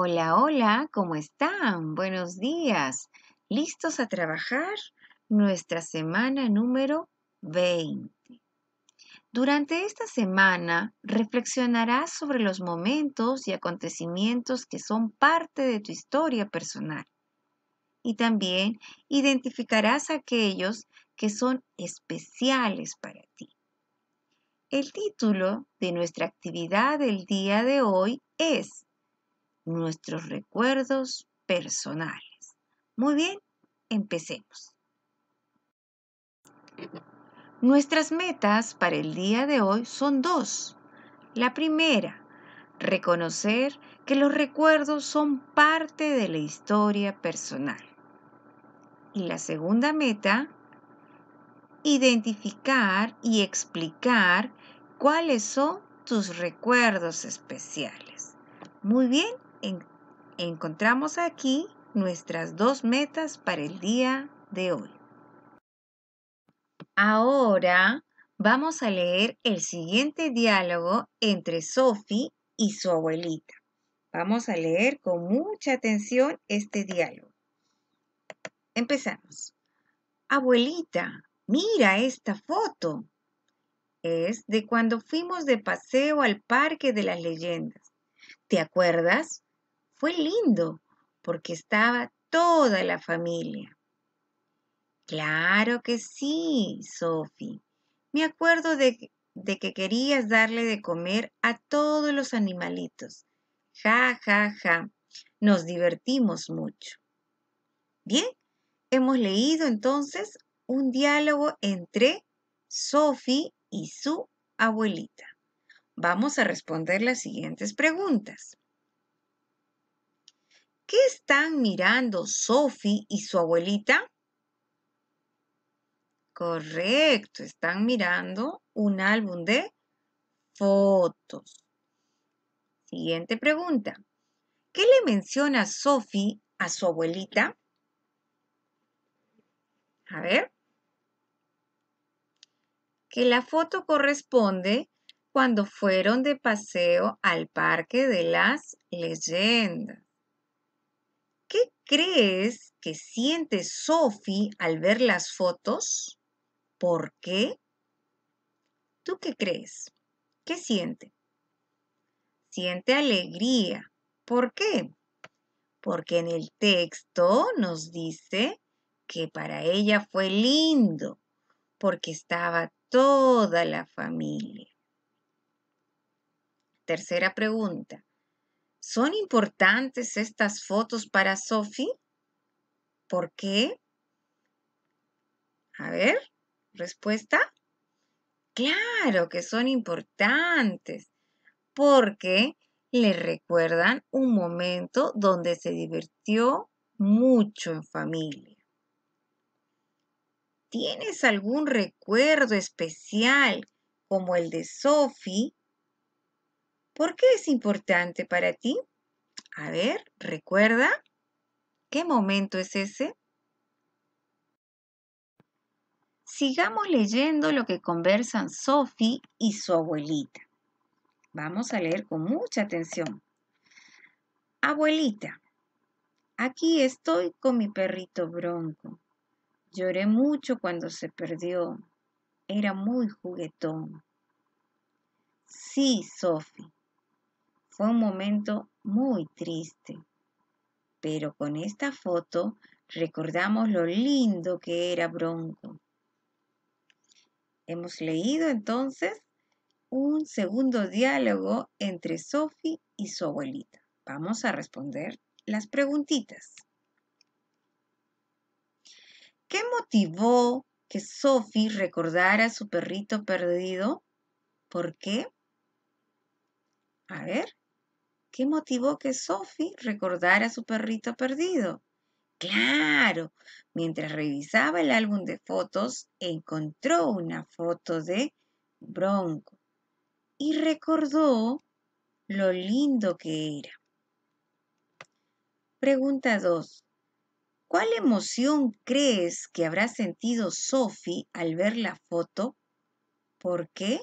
Hola, hola, ¿cómo están? Buenos días. ¿Listos a trabajar? Nuestra semana número 20. Durante esta semana reflexionarás sobre los momentos y acontecimientos que son parte de tu historia personal. Y también identificarás aquellos que son especiales para ti. El título de nuestra actividad del día de hoy es nuestros recuerdos personales. Muy bien, empecemos. Nuestras metas para el día de hoy son dos. La primera, reconocer que los recuerdos son parte de la historia personal. Y la segunda meta, identificar y explicar cuáles son tus recuerdos especiales. Muy bien, encontramos aquí nuestras dos metas para el día de hoy. Ahora vamos a leer el siguiente diálogo entre Sophie y su abuelita. Vamos a leer con mucha atención este diálogo. Empezamos. Abuelita, mira esta foto. Es de cuando fuimos de paseo al Parque de las Leyendas. ¿Te acuerdas? Fue lindo porque estaba toda la familia. Claro que sí, Sophie. Me acuerdo de, que querías darle de comer a todos los animalitos. Ja, ja, ja. Nos divertimos mucho. Bien, hemos leído entonces un diálogo entre Sophie y su abuelita. Vamos a responder las siguientes preguntas. ¿Qué están mirando Sophie y su abuelita? Correcto, están mirando un álbum de fotos. Siguiente pregunta. ¿Qué le menciona Sophie a su abuelita? A ver. Que la foto corresponde cuando fueron de paseo al Parque de las Leyendas crees que siente Sophie al ver las fotos? ¿Por qué? ¿Tú qué crees? ¿Qué siente? Siente alegría. ¿Por qué? Porque en el texto nos dice que para ella fue lindo, porque estaba toda la familia. Tercera pregunta. ¿Son importantes estas fotos para Sophie? ¿Por qué? A ver, respuesta. Claro que son importantes porque le recuerdan un momento donde se divirtió mucho en familia. ¿Tienes algún recuerdo especial como el de Sophie ¿Por qué es importante para ti? A ver, recuerda, ¿qué momento es ese? Sigamos leyendo lo que conversan Sophie y su abuelita. Vamos a leer con mucha atención. Abuelita, aquí estoy con mi perrito bronco. Lloré mucho cuando se perdió. Era muy juguetón. Sí, Sophie, fue un momento muy triste, pero con esta foto recordamos lo lindo que era Bronco. Hemos leído entonces un segundo diálogo entre Sophie y su abuelita. Vamos a responder las preguntitas. ¿Qué motivó que Sophie recordara a su perrito perdido? ¿Por qué? A ver, ¿Qué motivó que Sophie recordara a su perrito perdido. Claro, mientras revisaba el álbum de fotos, encontró una foto de Bronco y recordó lo lindo que era. Pregunta 2. ¿Cuál emoción crees que habrá sentido Sophie al ver la foto? ¿Por qué?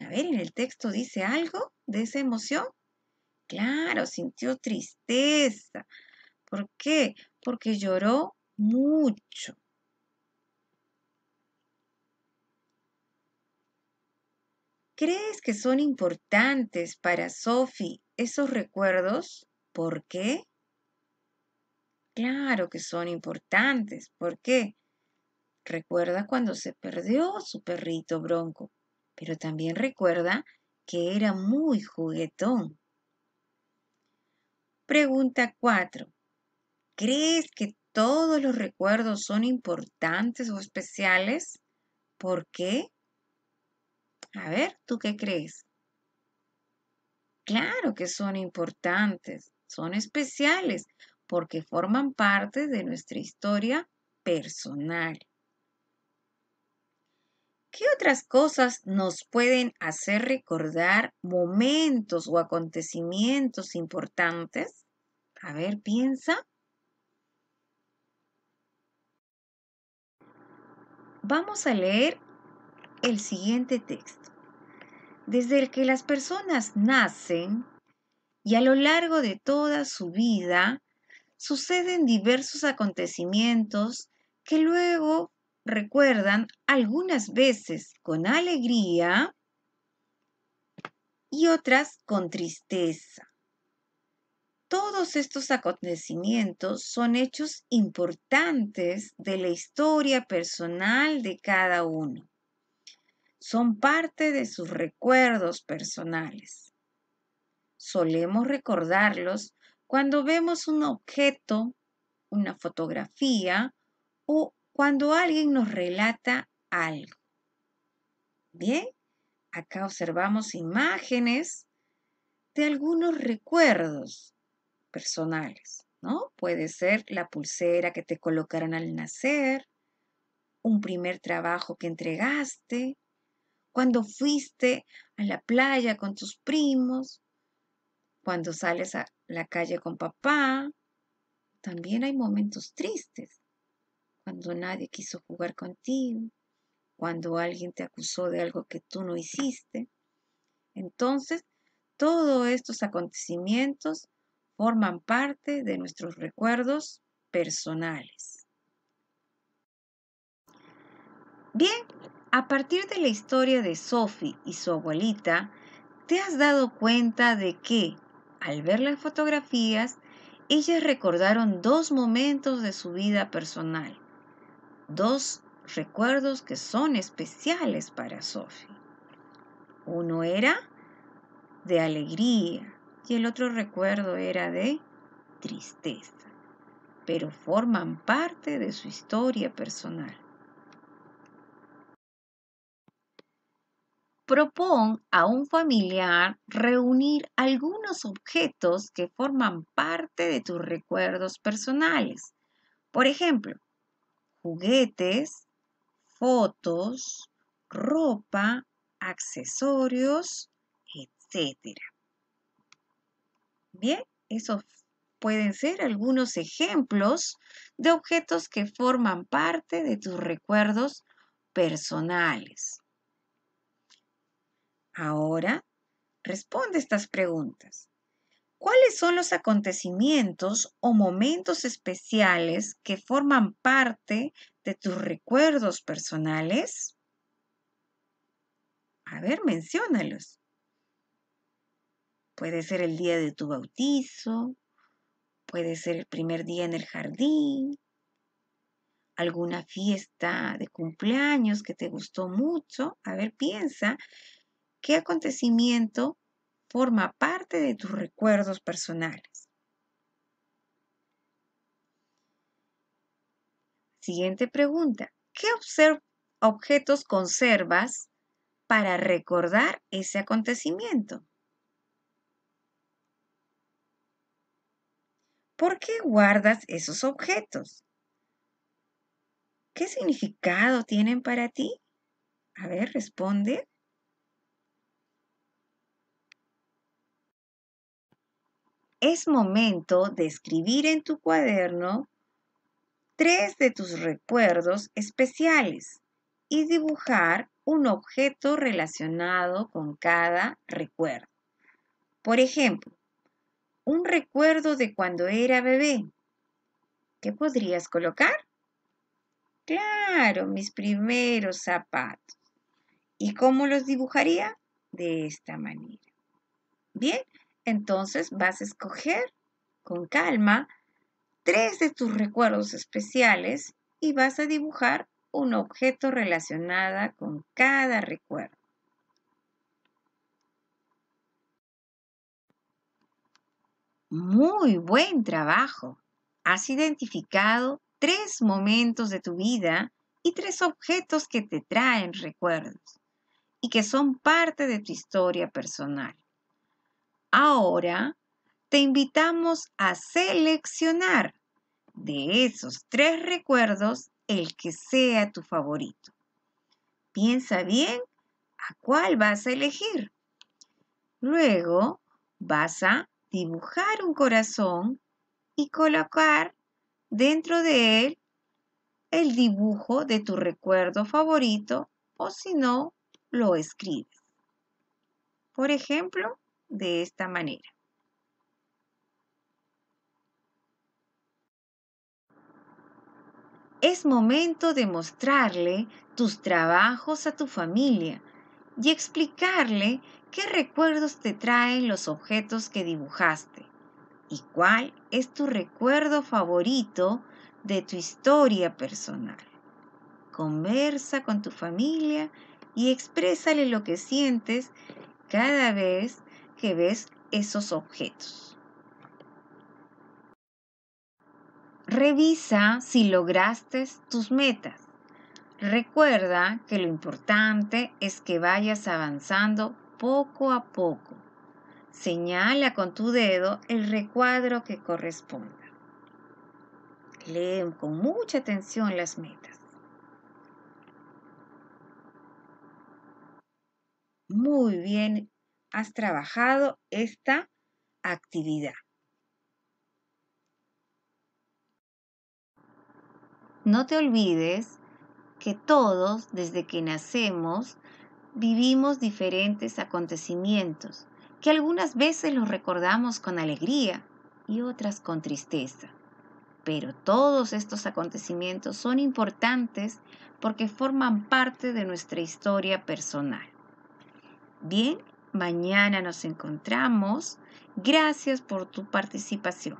A ver, en el texto dice algo de esa emoción? Claro, sintió tristeza. ¿Por qué? Porque lloró mucho. ¿Crees que son importantes para Sophie esos recuerdos? ¿Por qué? Claro que son importantes. ¿Por qué? Recuerda cuando se perdió su perrito bronco, pero también recuerda que era muy juguetón. Pregunta 4. ¿Crees que todos los recuerdos son importantes o especiales? ¿Por qué? A ver, ¿tú qué crees? Claro que son importantes, son especiales, porque forman parte de nuestra historia personal. ¿Qué otras cosas nos pueden hacer recordar momentos o acontecimientos importantes? A ver, piensa. Vamos a leer el siguiente texto. Desde el que las personas nacen y a lo largo de toda su vida suceden diversos acontecimientos que luego recuerdan algunas veces con alegría y otras con tristeza. Todos estos acontecimientos son hechos importantes de la historia personal de cada uno. Son parte de sus recuerdos personales. Solemos recordarlos cuando vemos un objeto, una fotografía o cuando alguien nos relata algo. Bien, acá observamos imágenes de algunos recuerdos personales, ¿no? Puede ser la pulsera que te colocaron al nacer, un primer trabajo que entregaste, cuando fuiste a la playa con tus primos, cuando sales a la calle con papá. También hay momentos tristes cuando nadie quiso jugar contigo, cuando alguien te acusó de algo que tú no hiciste. Entonces, todos estos acontecimientos forman parte de nuestros recuerdos personales. Bien, a partir de la historia de Sophie y su abuelita, ¿te has dado cuenta de que, al ver las fotografías, ellas recordaron dos momentos de su vida personal? dos recuerdos que son especiales para Sophie. Uno era de alegría y el otro recuerdo era de tristeza, pero forman parte de su historia personal. Propon a un familiar reunir algunos objetos que forman parte de tus recuerdos personales. Por ejemplo, juguetes, fotos, ropa, accesorios, etc. Bien, esos pueden ser algunos ejemplos de objetos que forman parte de tus recuerdos personales. Ahora, responde estas preguntas. ¿Cuáles son los acontecimientos o momentos especiales que forman parte de tus recuerdos personales? A ver, menciónalos. Puede ser el día de tu bautizo, puede ser el primer día en el jardín, alguna fiesta de cumpleaños que te gustó mucho. A ver, piensa qué acontecimiento forma parte de tus recuerdos personales. Siguiente pregunta. ¿Qué objetos conservas para recordar ese acontecimiento? ¿Por qué guardas esos objetos? ¿Qué significado tienen para ti? A ver, responde. es momento de escribir en tu cuaderno tres de tus recuerdos especiales y dibujar un objeto relacionado con cada recuerdo. Por ejemplo, un recuerdo de cuando era bebé. ¿Qué podrías colocar? Claro, mis primeros zapatos. ¿Y cómo los dibujaría? De esta manera. Bien, entonces vas a escoger con calma tres de tus recuerdos especiales y vas a dibujar un objeto relacionado con cada recuerdo. Muy buen trabajo. Has identificado tres momentos de tu vida y tres objetos que te traen recuerdos y que son parte de tu historia personal. Ahora te invitamos a seleccionar de esos tres recuerdos el que sea tu favorito. Piensa bien a cuál vas a elegir. Luego vas a dibujar un corazón y colocar dentro de él el dibujo de tu recuerdo favorito o si no, lo escribes. Por ejemplo, de esta manera. Es momento de mostrarle tus trabajos a tu familia y explicarle qué recuerdos te traen los objetos que dibujaste y cuál es tu recuerdo favorito de tu historia personal. Conversa con tu familia y exprésale lo que sientes cada vez que ves esos objetos. Revisa si lograste tus metas. Recuerda que lo importante es que vayas avanzando poco a poco. Señala con tu dedo el recuadro que corresponda. Lee con mucha atención las metas. Muy bien, has trabajado esta actividad. No te olvides que todos, desde que nacemos, vivimos diferentes acontecimientos, que algunas veces los recordamos con alegría y otras con tristeza. Pero todos estos acontecimientos son importantes porque forman parte de nuestra historia personal. Bien, Mañana nos encontramos. Gracias por tu participación.